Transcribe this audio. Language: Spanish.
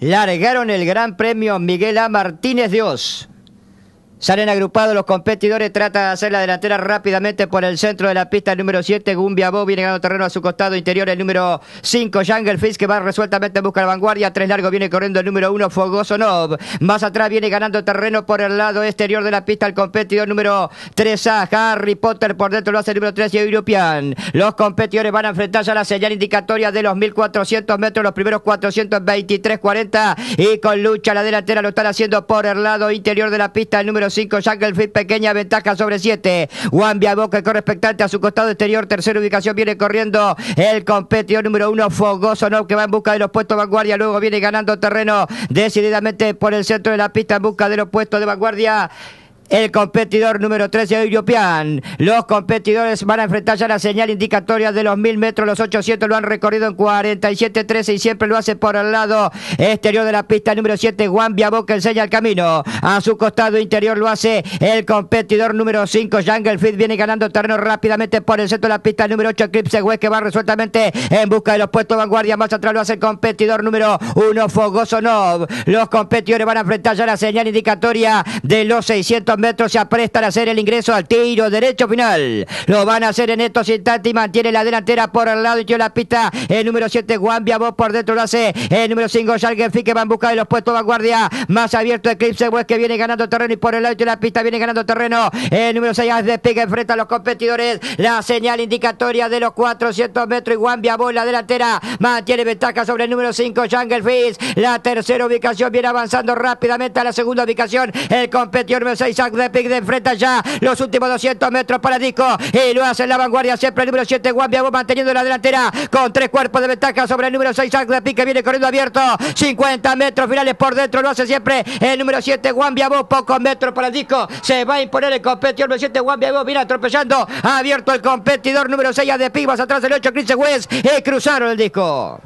largaron el Gran Premio Miguel A. Martínez Dios. Salen agrupados los competidores, trata de hacer la delantera rápidamente por el centro de la pista el número 7, Gumbia Bo, viene ganando terreno a su costado interior el número 5, Fish que va resueltamente en busca de la vanguardia, tres largo viene corriendo el número 1, Fogoso Nov, más atrás viene ganando terreno por el lado exterior de la pista el competidor número 3A, Harry Potter por dentro lo hace el número 3 y European. Los competidores van a enfrentarse a la señal indicatoria de los 1400 metros, los primeros 423, 40 y con lucha la delantera lo están haciendo por el lado interior de la pista el número 5, pequeña ventaja sobre 7. Wambia Boca, respecto a su costado exterior, tercera ubicación, viene corriendo el competidor número 1, Fogoso no, que va en busca de los puestos de vanguardia, luego viene ganando terreno decididamente por el centro de la pista en busca de los puestos de vanguardia el competidor número 13 de Los competidores van a enfrentar ya la señal indicatoria de los 1000 metros. Los 800 lo han recorrido en 47-13 y siempre lo hace por el lado exterior de la pista número 7. Juan Boca que enseña el camino. A su costado interior lo hace el competidor número 5. Junglefield viene ganando terreno rápidamente por el centro de la pista número 8. Eclipse West que va resueltamente en busca de los puestos vanguardia. Más atrás lo hace el competidor número 1, Fogoso Nov. Los competidores van a enfrentar ya la señal indicatoria de los 600 metros se aprestan a hacer el ingreso al tiro derecho final. Lo van a hacer en estos instantes y mantiene la delantera por el lado y de la pista. El número 7, Guambia, voz por dentro lo hace. El número 5, Jalgenfi, que van en busca de los puestos de vanguardia. Más abierto, Eclipse West, que viene ganando terreno y por el lado de la pista viene ganando terreno. El número 6, despegue enfrenta a los competidores. La señal indicatoria de los 400 metros y Guambia, vos la delantera. Mantiene ventaja sobre el número 5, Jungle La tercera ubicación viene avanzando rápidamente a la segunda ubicación. El competidor número 6, de de enfrenta ya los últimos 200 metros para Disco. Y lo hace en la vanguardia siempre el número 7, Guambia, manteniendo la delantera con tres cuerpos de ventaja sobre el número 6, que viene corriendo abierto. 50 metros finales por dentro. Lo hace siempre el número 7, Guambia, pocos metros para el Disco. Se va a imponer el competidor número 7, Guambia, viene atropellando. Ha abierto el competidor número 6, de Pig más atrás del 8, Chris West. Y cruzaron el disco.